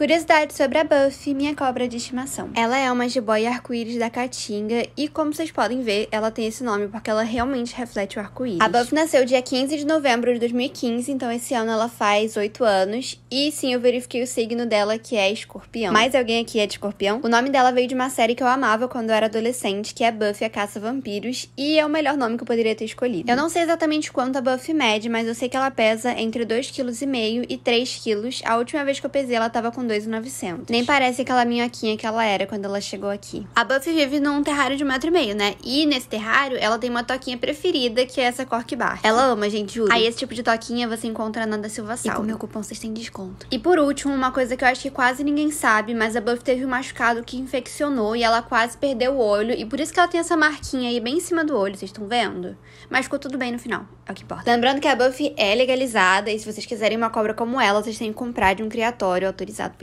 Curiosidade sobre a Buffy, minha cobra de estimação. Ela é uma jiboia arco-íris da Caatinga e, como vocês podem ver, ela tem esse nome porque ela realmente reflete o arco-íris. A Buffy nasceu dia 15 de novembro de 2015, então esse ano ela faz 8 anos. E sim, eu verifiquei o signo dela, que é escorpião. Mais alguém aqui é de escorpião? O nome dela veio de uma série que eu amava quando eu era adolescente, que é Buffy a Caça Vampiros, e é o melhor nome que eu poderia ter escolhido. Eu não sei exatamente quanto a Buffy mede, mas eu sei que ela pesa entre 2,5 kg e 3 kg. A última vez que eu pesei, ela tava com 2,900. Nem parece aquela minhoquinha que ela era quando ela chegou aqui. A Buffy vive num terrário de um metro e meio, né? E nesse terrário, ela tem uma toquinha preferida, que é essa cork bar. Ela ama, gente, juro. Aí esse tipo de toquinha você encontra na da Silva Sal. E com meu cupom vocês têm desconto. E por último, uma coisa que eu acho que quase ninguém sabe, mas a Buffy teve um machucado que infeccionou e ela quase perdeu o olho. E por isso que ela tem essa marquinha aí bem em cima do olho, vocês estão vendo? Mas ficou tudo bem no final. É o que importa. Lembrando que a Buffy é legalizada e se vocês quiserem uma cobra como ela, vocês têm que comprar de um criatório autorizado